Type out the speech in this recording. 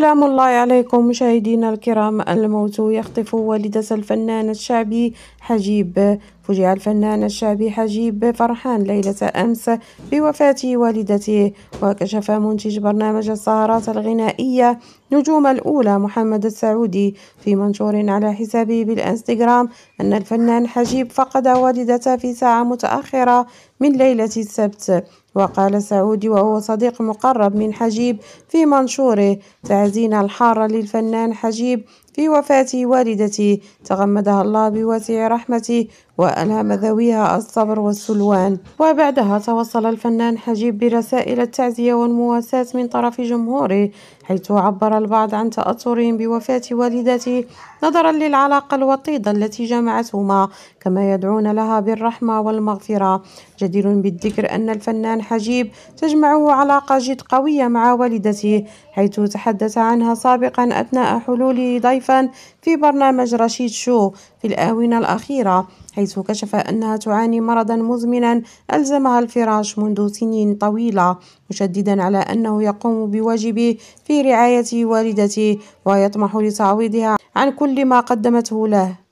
سلام الله عليكم مشاهدينا الكرام الموت يخطف والدة الفنان الشعبي حجيب فوجئ الفنان الشعبي حجيب فرحان ليلة أمس بوفاة والدته وكشف منتج برنامج السهرات الغنائية نجوم الأولى محمد السعودي في منشور على حسابه بالإنستغرام أن الفنان حجيب فقد والدته في ساعة متأخرة من ليلة السبت وقال سعودي وهو صديق مقرب من حجيب في منشوره تعزينا الحارة للفنان حجيب في وفاة والدتي تغمدها الله بواسع رحمته وألهم ذويها الصبر والسلوان وبعدها توصل الفنان حجيب برسائل التعزية والمواساة من طرف جمهوره حيث عبر البعض عن تأثرهم بوفاة والدته نظرا للعلاقة الوطيدة التي جمعتهما كما يدعون لها بالرحمة والمغفرة جدير بالذكر أن الفنان حجيب تجمعه علاقة جد قوية مع والدته حيث تحدث عنها سابقا أثناء حلوله ضيفا في برنامج رشيد شو في الآونة الأخيرة حيث كشف أنها تعاني مرضا مزمنا ألزمها الفراش منذ سنين طويلة مشددا على أنه يقوم بواجبه في رعاية والدته ويطمح لتعويضها عن كل ما قدمته له